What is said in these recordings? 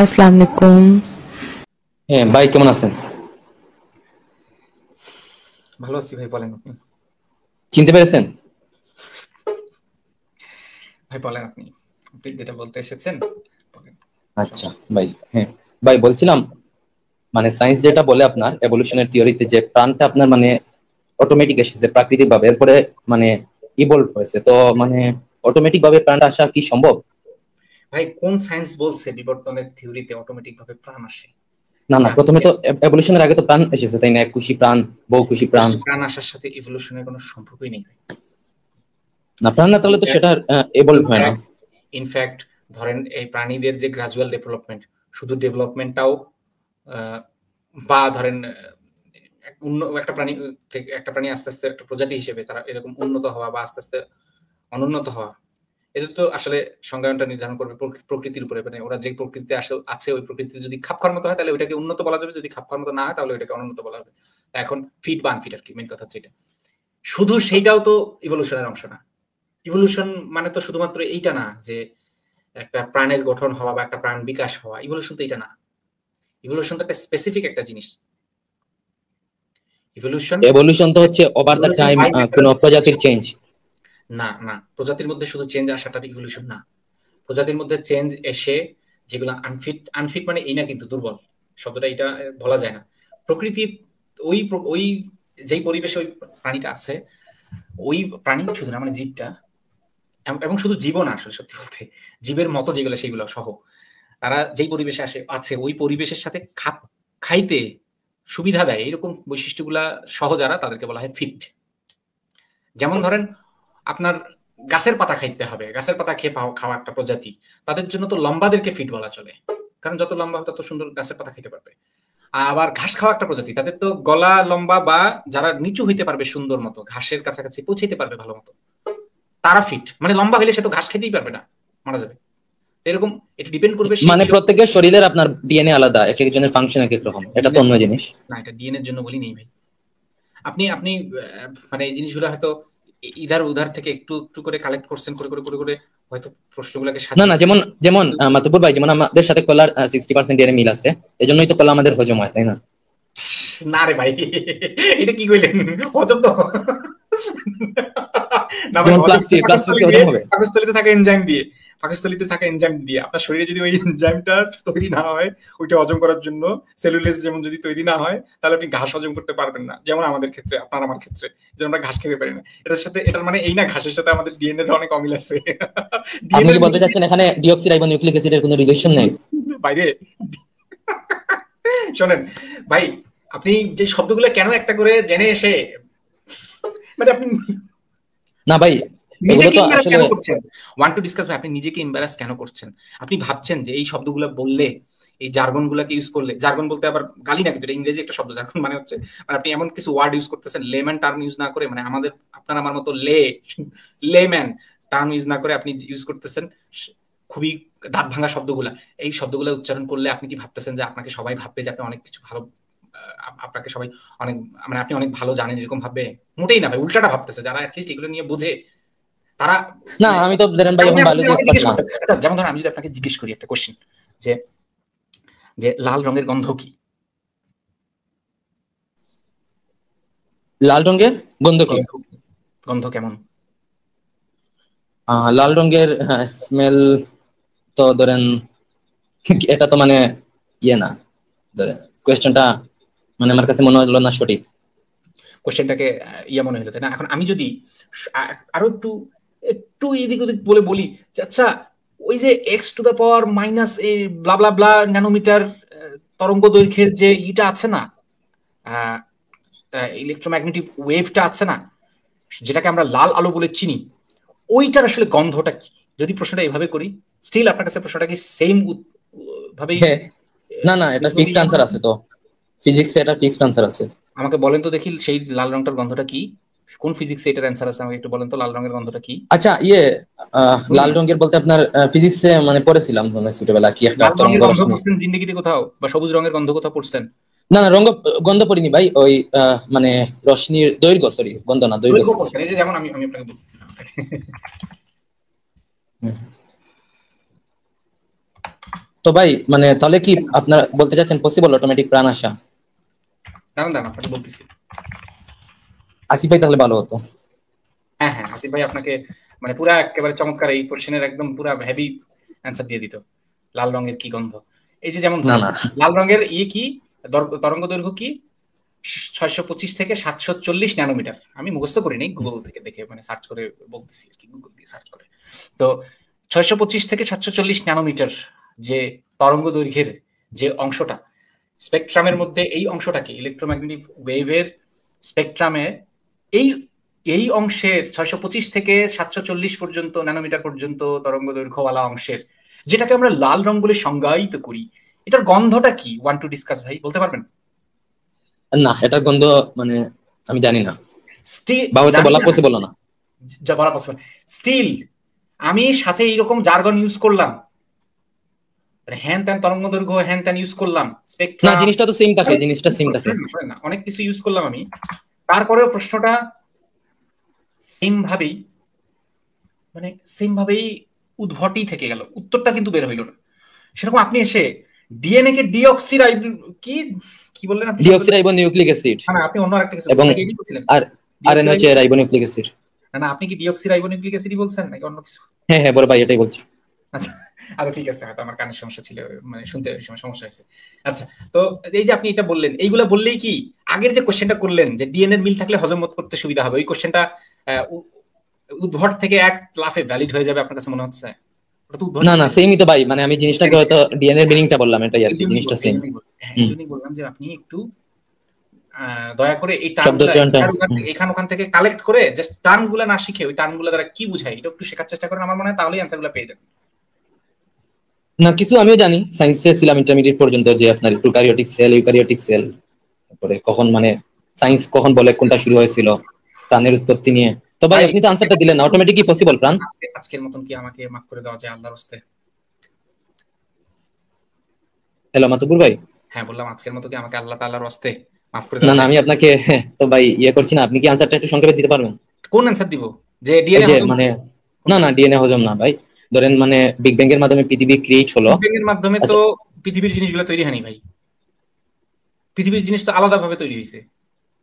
আসসালামু আলাইকুম হ্যাঁ ভাই কেমন আছেন ভালো আছি ভাই বলেন আপনি চিনতে পেরেছেন ভাই বলেন আপনি আপনি যেটা বলতে এসেছেন আচ্ছা ভাই হ্যাঁ ভাই বলছিলাম মানে সায়েন্স যেটা বলে আপনার এভলিউশনের থিওরিতে যে প্রাণটা আপনার মানে অটোমেটিক এসেছে প্রাকৃতিক ভাবে এরপরে মানে ইভলভ হয়েছে তো মানে অটোমেটিক ভাবে প্রাণটা আসা কি সম্ভব ভাই কোন সায়েন্স বলছে বিবর্তনের থিওরিতে অটোমেটিক ভাবে প্রাণ আসে না না প্রথমে তো এভলিউশনের আগে তো প্রাণ এসেছে তাই না একুশি প্রাণ বহুকুশি প্রাণ প্রাণ আসার সাথে ইভলিউশনের কোনো সম্পর্কই নেই না প্রাণ না তাহলে তো সেটা এবল হয় না ইনফ্যাক্ট ধরেন এই প্রাণীদের যে গ্রাজুয়াল ডেভেলপমেন্ট শুধু ডেভেলপমেন্টটাও বা ধরেন একটা প্রাণী থেকে একটা প্রাণী আস্তে আস্তে একটা প্রজাতি হিসেবে তারা এরকম উন্নত হওয়া বা আস্তে আস্তে অনুন্নত হওয়া এটা তো আসলে সংজ্ঞায়নটা নির্ধারণ করবে প্রকৃতির উপরে মানে ওরা যে প্রকৃতিতে আছে ওই প্রকৃতি যদি খাপ মতো হয় তাহলে ওইটাকে উন্নত বলা যাবে যদি খাপ মতো না হয় তাহলে ওইটাকে অনুন্নত বলা হবে এখন ফিট বান ফিট আর কি মেন কথা হচ্ছে এটা শুধু সেইটাও তো ইভলিউশনের অংশ না ইভলিউশন মানে তো শুধুমাত্র এইটা না যে একটা প্রাণের গঠন হওয়া বা একটা প্রাণ বিকাশ হওয়া ইভলিউশন তো এটা না ইভলিউশন তো একটা স্পেসিফিক একটা জিনিস ইভলিউশন এভলিউশন তো হচ্ছে ওভার দা টাইম কোন প্রজাতির চেঞ্জ না না প্রজাতির মধ্যে শুধু চেঞ্জ আসাটা ইভলিউশন না প্রজাতির মধ্যে চেঞ্জ এসে যেগুলো আনফিট আনফিট মানে এই না কিন্তু দুর্বল শব্দটা এটা বলা যায় না প্রকৃতির ওই ওই যেই পরিবেশে ওই প্রাণীটা আছে ওই প্রাণী শুধু না মানে জীবটা এবং শুধু জীবন আসলে সত্যি বলতে জীবের মতো যেগুলো সেগুলো সহ তারা যেই পরিবেশে আসে আছে ওই পরিবেশের সাথে খাপ খাইতে সুবিধা দেয় এরকম বৈশিষ্ট্যগুলা সহ যারা তাদেরকে বলা হয় ফিট যেমন ধরেন আপনার গাছের পাতা খাইতে হবে গাছের পাতা খেয়ে খাওয়া একটা প্রজাতি তাদের জন্য তো লম্বাদেরকে ফিট বলা চলে কারণ যত লম্বা হবে তত সুন্দর গাছের পাতা খেতে পারবে আবার ঘাস খাওয়া একটা প্রজাতি তাদের তো গলা লম্বা বা যারা নিচু হইতে পারবে সুন্দর মতো ঘাসের কাছাকাছি পৌঁছাইতে পারবে ভালো মতো তারা ফিট মানে লম্বা হইলে সে তো ঘাস খেতেই পারবে না মারা যাবে এরকম এটা ডিপেন্ড করবে মানে প্রত্যেকের শরীরের আপনার ডিএনএ আলাদা এক একজনের ফাংশন এক এক রকম এটা তো অন্য জিনিস না এটা ডিএনএ এর জন্য বলি নেই ভাই আপনি আপনি মানে এই জিনিসগুলো হয়তো ইধার উধার থেকে একটু একটু করে কালেক্ট করছেন করে করে করে করে হয়তো প্রশ্নগুলোকে সাথে না না যেমন যেমন মাতুপুর ভাই যেমন আমাদের সাথে কলার 60% এর মিল আছে এজন্যই তো কলা আমাদের হজম হয় তাই না না রে ভাই এটা কি কইলেন হজম তো না ভাই প্লাস্টিক প্লাস্টিক হজম হবে আমি পাকস্থলিতে থাকে এনজাইম দিয়ে পাকিস্তানিতে থাকা এনজাইম দিয়ে আপনার শরীরে যদি ওই এনজাইমটা তৈরি না হয় ওইটা হজম করার জন্য সেলুলেস যেমন যদি তৈরি না হয় তাহলে আপনি ঘাস হজম করতে পারবেন না যেমন আমাদের ক্ষেত্রে আপনার আমার ক্ষেত্রে যেমন আমরা ঘাস খেতে পারি না এটার সাথে এটার মানে এই না ঘাসের সাথে আমাদের ডিএনএ এর অনেক অমিল আছে আপনি কি বলতে চাচ্ছেন এখানে ডিঅক্সিরাইবো নিউক্লিক অ্যাসিডের কোনো রিলেশন নেই বাইরে শোনেন ভাই আপনি যে শব্দগুলো কেন একটা করে জেনে এসে মানে আপনি না ভাই আপনি নিজেকে ইমপ্যারাস কেন করছেন আপনি ভাবছেন যে এই শব্দগুলো বললে এই জার্গন গুলাকে ইউজ করলে জার্গন বলতে আবার গালি নাকি কিন্তু ইংরেজি একটা শব্দ জার্গন মানে হচ্ছে মানে আপনি এমন কিছু ওয়ার্ড ইউজ করতেছেন লেম্যান টার্ম ইউজ না করে মানে আমাদের আপনার আমার মতো লে লেম্যান টার্ম ইউজ না করে আপনি ইউজ করতেছেন খুবই দাঁত ভাঙা শব্দগুলা এই শব্দগুলো উচ্চারণ করলে আপনি কি ভাবতেছেন যে আপনাকে সবাই ভাববে যে আপনি অনেক কিছু ভালো আপনাকে সবাই অনেক মানে আপনি অনেক ভালো জানেন এরকম ভাববে মোটেই না ভাই উল্টাটা ভাবতেছে যারা অ্যাটলিস্ট এগুলো নিয়ে বোঝে তারা না মানে আমি তো ভাই এখন যেমন আমি যদি আপনাকে জিজ্ঞেস করি একটা কোশ্চেন যে যে লাল রঙের গন্ধ কি লাল রঙের গন্ধ কি গন্ধ কেমন লাল রঙের স্মেল হ্যাঁ, তো ধরেন এটা তো মানে ইয়ে না ধরেন কোয়েশ্চেনটা মানে আমার কাছে মনে হলো না সঠিক কোশ্চেনটাকে ইয়ে মনে হলো তাই না এখন আমি যদি আরো একটু একটু এদিক ওদিক বলে বলি আচ্ছা ওই যে x to the power minus এই ব্লাবলা ব্লা ন্যানোমিটার তরঙ্গ দৈর্ঘ্যের যে ইটা আছে না ইলেকট্রোম্যাগনেটিক ওয়েভটা আছে না যেটাকে আমরা লাল আলো বলে চিনি ওইটার আসলে গন্ধটা কি যদি প্রশ্নটা এইভাবে করি স্টিল আপনার কাছে প্রশ্নটা কি সেম ভাবেই হ্যাঁ। না না এটা ফিক্সড আনসার আছে তো ফিজিক্সে এটা ফিক্সড আনসার আছে আমাকে বলেন তো দেখি সেই লাল রংটার গন্ধটা কি কোন ফিজিক্স এটার অ্যান্সার আছে আমাকে একটু বলেন তো লাল রঙের গন্ধটা কি আচ্ছা ইয়ে লাল রঙের বলতে আপনার ফিজিক্স এ মানে পড়েছিলাম মানে ছোটবেলা কি একটা তরঙ্গ পড়ছেন জিন্দেগিতে কোথাও বা সবুজ রঙের গন্ধ কোথাও পড়ছেন না না রঙ গন্ধ পড়িনি ভাই ওই মানে রশ্মির দৈর্ঘ্য সরি গন্ধ না দৈর্ঘ্য এই যে যেমন আমি আমি আপনাকে বলছিলাম তো ভাই মানে তাহলে কি আপনারা বলতে চাচ্ছেন পসিবল অটোমেটিক প্রাণ আসা দাঁড়ান দাঁড়ান আপনাকে বলতেছি আসিফ ভাই তাহলে ভালো হতো হ্যাঁ হ্যাঁ আসিফ ভাই আপনাকে মানে পুরা একেবারে চমৎকার এই কোশ্চেনের একদম পুরা হেভি অ্যান্সার দিয়ে দিত লাল রঙের কি গন্ধ এই যে যেমন লাল রঙের ইয়ে কি তরঙ্গ দৈর্ঘ্য কি ছয়শো পঁচিশ থেকে সাতশো চল্লিশ ন্যানোমিটার আমি মুখস্থ করিনি গুগল থেকে দেখে মানে সার্চ করে বলতেছি আর কি গুগল দিয়ে সার্চ করে তো ছয়শো পঁচিশ থেকে সাতশো চল্লিশ ন্যানোমিটার যে তরঙ্গ দৈর্ঘ্যের যে অংশটা স্পেকট্রামের মধ্যে এই অংশটাকে ইলেকট্রোম্যাগনেটিক ওয়েভের স্পেকট্রামে এই এই অংশের ছয়শো পঁচিশ থেকে সাতশো চল্লিশ পর্যন্ত ন্যানোমিটার পর্যন্ত তরঙ্গ দৈর্ঘ্যওয়ালা অংশের যেটাকে আমরা লাল রং বলে সংজ্ঞায়িত করি এটার গন্ধটা কি ওয়ান টু ডিসকাস ভাই বলতে পারবেন না এটার গন্ধ মানে আমি জানি না বলা পসিবল না যা স্টিল আমি সাথে এইরকম জার্গন ইউজ করলাম হ্যান মানে ত্যান তরঙ্গ দৈর্ঘ্য হ্যান ত্যান ইউজ করলাম না জিনিসটা তো সেম থাকে জিনিসটা সেম থাকে অনেক কিছু ইউজ করলাম আমি তারপরেও প্রশ্নটা সেম ভাবেই মানে সেম ভাবেই উদ্ভটই থেকে গেল উত্তরটা কিন্তু বের হইল না সেরকম আপনি এসে ডিএনএ কে ডিঅক্সিরাইব কি কি বললেন আপনি ডিঅক্সিরাইবো নিউক্লিক অ্যাসিড মানে আপনি অন্য আরেকটা কিছু বলছিলেন আর আরএনএ হচ্ছে রাইবো নিউক্লিক অ্যাসিড না না আপনি কি ডিঅক্সিরাইবো নিউক্লিক অ্যাসিডই বলছেন নাকি অন্য কিছু হ্যাঁ হ্যাঁ বড় ভাই এটাই বলছি আচ্ছা আচ্ছা ঠিক আছে হয়তো আমার কানের সমস্যা ছিল মানে শুনতে সমস্যা হয়েছে আচ্ছা তো এই যে আপনি এটা বললেন এইগুলা বললেই কি আগের যে কোশ্চেনটা করলেন যে ডিএনএর মিল থাকলে হজমত করতে সুবিধা হবে ওই কোশ্চেনটা উদ্ভট থেকে এক লাফে ভ্যালিড হয়ে যাবে আপনার কাছে মনে হচ্ছে না না সেমই তো ভাই মানে আমি জিনিসটাকে হয়তো ডিএনএ এর মিনিংটা বললাম এটাই আর জিনিসটা সেম হ্যাঁ, এজন্যই বললাম যে আপনি একটু দয়া করে এই টার্মটা এখান ওখান থেকে কালেক্ট করে জাস্ট টার্মগুলো না শিখে ওই টার্মগুলো দ্বারা কি বুঝায় এটা একটু শেখার চেষ্টা করেন আমার মনে হয় তাহলেই অ্যানসারগুলো পেয়ে যাবেন না কিছু আমিও জানি সায়েন্সে ছিলাম ইন্টারমিডিয়েট পর্যন্ত যে আপনার প্রোকারিওটিক সেল ইউকারিওটিক সেল তারপরে কখন মানে সায়েন্স কখন বলে কোনটা শুরু হয়েছিল প্রাণের উৎপত্তি নিয়ে তো ভাই আপনি তো আনসারটা দিলেন না অটোমেটিকই পসিবল প্রাণ আজকের মতন কি আমাকে মাফ করে দেওয়া যায় আল্লাহর হস্তে হ্যালো মাতুপুর ভাই হ্যাঁ বললাম আজকের মতো কি আমাকে আল্লাহ তাআলার হস্তে মাফ করে না না আমি আপনাকে তো ভাই ইয়ে করছি না আপনি কি আনসারটা একটু সংক্ষেপে দিতে পারবেন কোন আনসার দিব যে ডিএনএ মানে না না ডিএনএ হজম না ভাই ধরেন মানে বিগ ব্যাং এর মাধ্যমে পৃথিবী ক্রিয়েট হলো বিগ ব্যাং এর মাধ্যমে তো আচ্ছা। পৃথিবীর জিনিসগুলো তৈরি হয়নি ভাই পৃথিবীর জিনিস তো তৈরি হয়েছে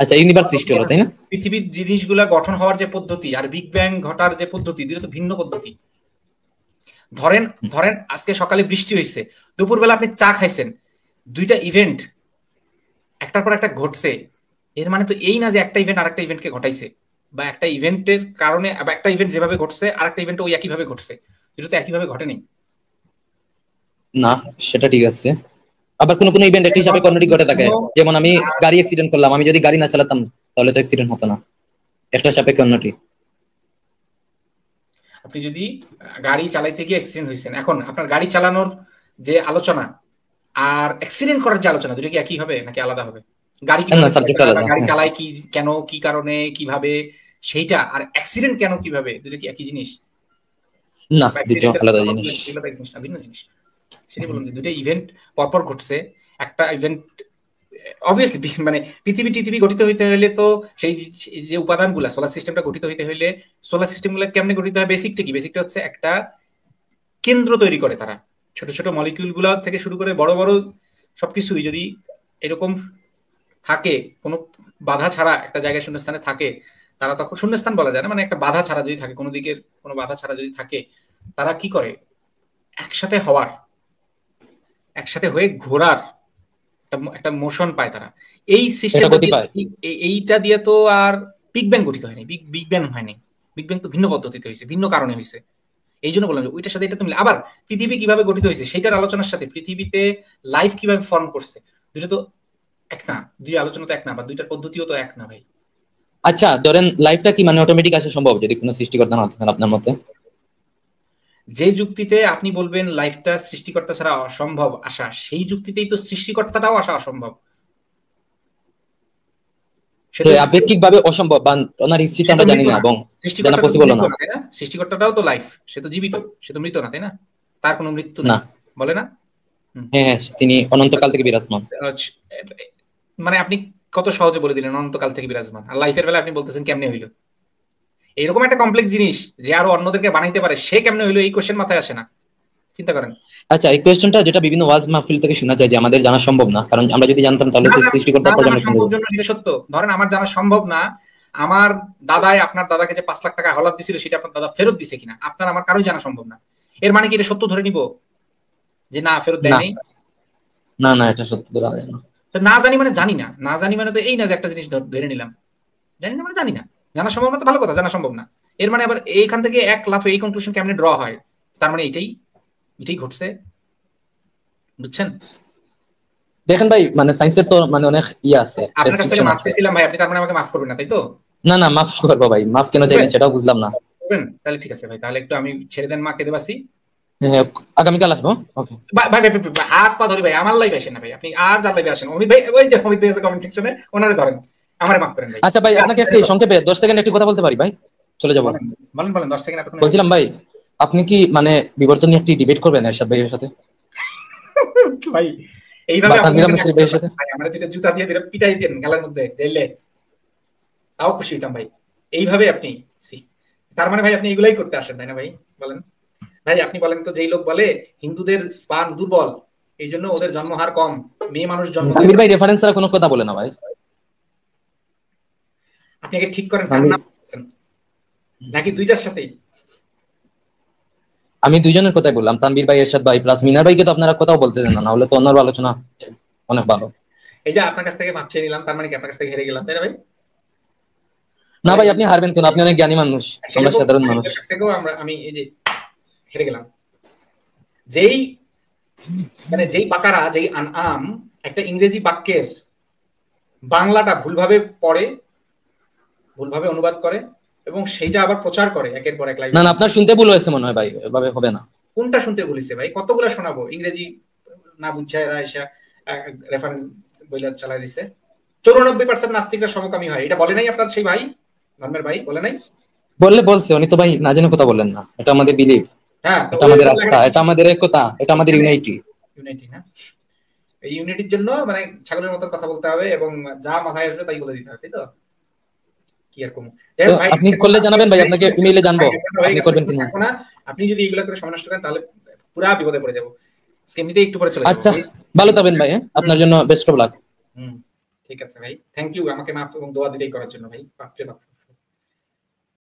আচ্ছা ইউনিভার্স সৃষ্টি হলো তাই না পৃথিবীর গঠন হওয়ার যে পদ্ধতি আর বিগ ব্যাং ঘটার যে পদ্ধতি দুটো তো ভিন্ন পদ্ধতি ধরেন ধরেন আজকে সকালে বৃষ্টি হয়েছে দুপুরবেলা আপনি চা খাইছেন দুইটা ইভেন্ট একটার পর একটা ঘটছে এর মানে তো এই না যে একটা ইভেন্ট আরেকটা ইভেন্টকে ঘটাইছে বা একটা ইভেন্টের কারণে বা একটা ইভেন্ট যেভাবে ঘটছে আরেকটা ইভেন্ট ওই একইভাবে ঘটছে এটা তো একইভাবে ঘটেনি না সেটা ঠিক আছে আবার কোন কোন ইভেন্ট একটা হিসাবে কর্ণাটিক ঘটে থাকে যেমন আমি গাড়ি অ্যাক্সিডেন্ট করলাম আমি যদি গাড়ি না চালাতাম তাহলে তো অ্যাক্সিডেন্ট হতো না একটা সাপে কর্ণটি আপনি যদি গাড়ি চালাইতে গিয়ে অ্যাক্সিডেন্ট হয়েছেন এখন আপনার গাড়ি চালানোর যে আলোচনা আর অ্যাক্সিডেন্ট করার যে আলোচনা দুটো কি একই হবে নাকি আলাদা হবে গাড়ি গাড়ি হ্যাঁ। চালায় কি কেন কি কারণে কিভাবে সেইটা আর অ্যাক্সিডেন্ট কেন কিভাবে দুটো কি একই জিনিস না দুটো আলাদা জিনিস ভিন্ন জিনিস সেটাই বললাম যে দুটো ইভেন্ট পরপর ঘটছে একটা ইভেন্ট অবভিয়াসলি মানে পৃথিবী গঠিত হইতে তো সেই যে উপাদানগুলো সোলার সিস্টেমটা গঠিত হইতে সোলার সিস্টেমগুলো কেমনে গঠিত হয় বেসিকটা কি বেসিকটা হচ্ছে একটা কেন্দ্র তৈরি করে তারা ছোট ছোট মলিকিউলগুলো থেকে শুরু করে বড় বড় সবকিছুই যদি এরকম থাকে কোনো বাধা ছাড়া একটা জায়গায় শূন্যস্থানে থাকে তারা তখন শূন্যস্থান বলা যায় না মানে একটা বাধা ছাড়া যদি থাকে কোনো দিকের কোনো বাধা ছাড়া যদি থাকে তারা কি করে একসাথে হওয়ার একসাথে হয়ে ঘোরার একটা মোশন পায় তারা এই সিস্টেম এইটা দিয়ে তো আর বিগ ব্যাং গঠিত হয়নি বিগ বিগ ব্যাং হয়নি বিগ ব্যাং তো ভিন্ন পদ্ধতিতে হয়েছে ভিন্ন কারণে হয়েছে এই জন্য বললাম ওইটার সাথে এটা তুমি আবার পৃথিবী কিভাবে গঠিত হয়েছে সেটার আলোচনার সাথে পৃথিবীতে লাইফ কিভাবে ফর্ম করছে দুটো তো এক না দুই আলোচনা তো এক না বা দুইটার পদ্ধতিও তো এক না ভাই আচ্ছা ধরেন লাইফটা কি মানে অটোমেটিক আসা সম্ভব যদি কোনো সৃষ্টিকর্তা না থাকেন আপনার মতে যে যুক্তিতে আপনি বলবেন লাইফটা সৃষ্টিকর্তা ছাড়া অসম্ভব আশা সেই যুক্তিতেই তো সৃষ্টিকর্তাটাও আসা অসম্ভব হ্যাঁ, আপেক্ষিকভাবে অসম্ভব ওনার ইচ্ছিটা আমরা জানি না এবং জানা পসিবল না সৃষ্টিকর্তাটাও তো লাইফ সে তো জীবিত সে তো মৃত না তাই না তার কোনো মৃত্যু না বলে না হ্যাঁ হ্যাঁ তিনি অনন্তকাল থেকে বিরাজমান আচ্ছা, আচ্ছা, মানে আপনি কত সহজে বলে দিলেন অনন্তকাল থেকে বিরাজমান আর লাইফের বেলা আপনি বলতেছেন কেমনে হইলো এরকম একটা কমপ্লেক্স জিনিস যে আরো অন্যদেরকে বানাইতে পারে সে কেমনে হইলো এই কোশ্চেন মাথায় আসে না চিন্তা করেন আচ্ছা এই কোশ্চেনটা যেটা বিভিন্ন ওয়াজ মাহফিল থেকে শোনা যায় যে আমাদের জানা সম্ভব না কারণ আমরা যদি জানতাম তাহলে তো সৃষ্টি করতে পারতাম না সম্ভব জন্য সেটা সত্য ধরেন আমার জানা সম্ভব না আমার দাদাই আপনার দাদাকে যে পাঁচ লাখ টাকা হলাত দিছিল সেটা আপনার দাদা ফেরত দিছে কিনা আপনার আমার কারোই জানা সম্ভব না এর মানে কি এটা সত্য ধরে নিব যে না ফেরত দেয়নি না না এটা সত্য ধরা যায় না না জানি মানে জানি না না জানি মানে তো এই না যে একটা জিনিস ধরে নিলাম জানি না মানে জানি না জানা সম্ভব না তো ভালো কথা জানা সম্ভব না এর মানে আবার এইখান থেকে এক লাফে এই কনক্লুশন কেমনে ড্র হয় তার মানে এটাই এটাই ঘটছে বুঝছেন দেখেন ভাই মানে সায়েন্সের তো মানে অনেক ই ইয়ে আছে আপনার কাছ থেকে মাফ চাইছিলাম ভাই আপনি তার মানে আমাকে মাফ করবেন না তাই তো না না মাফ করবো ভাই মাফ কেন চাইবেন সেটাও বুঝলাম না তাহলে ঠিক আছে ভাই তাহলে একটু আমি ছেড়ে দেন মাকে দেবাসি হ্যাঁ, হ্যাঁ, আগামীকাল আসবো ভাই ভাই হাত পা ধরি ভাই আমার লাইভ আসেন না ভাই আপনি আর যার লাইভে আসেন অমিত ভাই ওই যে অমিত ভাই আছে কমেন্ট সেকশনে ওনারে ধরেন আমার মাফ করেন আচ্ছা ভাই আপনাকে একটি আচ্ছা। সংক্ষেপে দশ সেকেন্ড একটি কথা বলতে পারি ভাই চলে যাব বলেন বলেন দশ সেকেন্ড বলছিলাম ভাই আপনি কি মানে বিবর্তন নিয়ে একটি ডিবেট করবেন এরশাদ ভাইয়ের সাথে ভাই এইভাবে আমরা যেটা জুতা দিয়ে যেটা পিটাই দেন গালার মধ্যে দিলে তাও খুশি হতাম ভাই এইভাবে আপনি তার মানে ভাই আপনি এগুলাই করতে আসেন তাই না ভাই বলেন ভাই আপনি বলেন তো যেই লোক বলে হিন্দুদের স্পান দুর্বল এই জন্য ওদের জন্মহার কম মেয়ে মানুষ জন্ম ভাই রেফারেন্স ছাড়া কোনো কথা বলে না ভাই আপনি আগে ঠিক করেন নাকি দুইটার সাথেই আমি দুইজনের কথাই বললাম তানবীর ভাই এরশাদ ভাই প্লাস মিনার ভাইকে তো আপনারা কথাও বলতে দেন না হলে তো অন্যর আলোচনা অনেক ভালো এই যে আপনার কাছ থেকে মাপছে নিলাম তার মানে কি আপনার কাছ থেকে হেরে গেলাম তাই না ভাই না ভাই আপনি হারবেন কেন আপনি অনেক জ্ঞানী মানুষ আমরা সাধারণ মানুষ থেকেও আমরা আমি এই যে হেরে গেলাম যেই মানে যেই বাকারা যেই আনআম একটা ইংরেজি বাক্যের বাংলাটা ভুলভাবে পড়ে ভুলভাবে অনুবাদ করে এবং সেইটা আবার প্রচার করে একের পর এক লাইভ না না আপনার শুনতে ভুল হয়েছে মনে হয় ভাই এভাবে হবে না কোনটা শুনতে ভুলিছে ভাই কতগুলো শোনাবো ইংরেজি না বুঝছে রাইসা রেফারেন্স বইলা চালাই দিছে চৌরানব্বই পার্সেন্ট নাস্তিকরা সমকামী হয় এটা বলে নাই আপনার সেই ভাই ধর্মের ভাই বলে নাই বললে বলছে উনি তো ভাই না জেনে কথা বললেন না এটা আমাদের বিলিভ হ্যাঁ এটা আমাদের রাস্তা এটা আমাদের একতা এটা আমাদের ইউনাইটি ইউনাইটি না এই ইউনিটির জন্য মানে ছাগলের মতো কথা বলতে হবে এবং যা মাথায় আসবে তাই বলে দিতে হবে তাই তো কি আর কম আপনি করলে জানাবেন ভাই আপনাকে ইমেইলে জানবো আপনি করবেন কিনা আপনি যদি এগুলা করে সময় করেন তাহলে পুরো বিপদে পড়ে যাব একটু পরে চলে আচ্ছা ভালো থাকবেন ভাই হ্যাঁ? আপনার জন্য বেস্ট অফ লাক হুম ঠিক আছে ভাই থ্যাংক ইউ আমাকে মাফ এবং দোয়া দিলেই করার জন্য ভাই বাপরে বাপ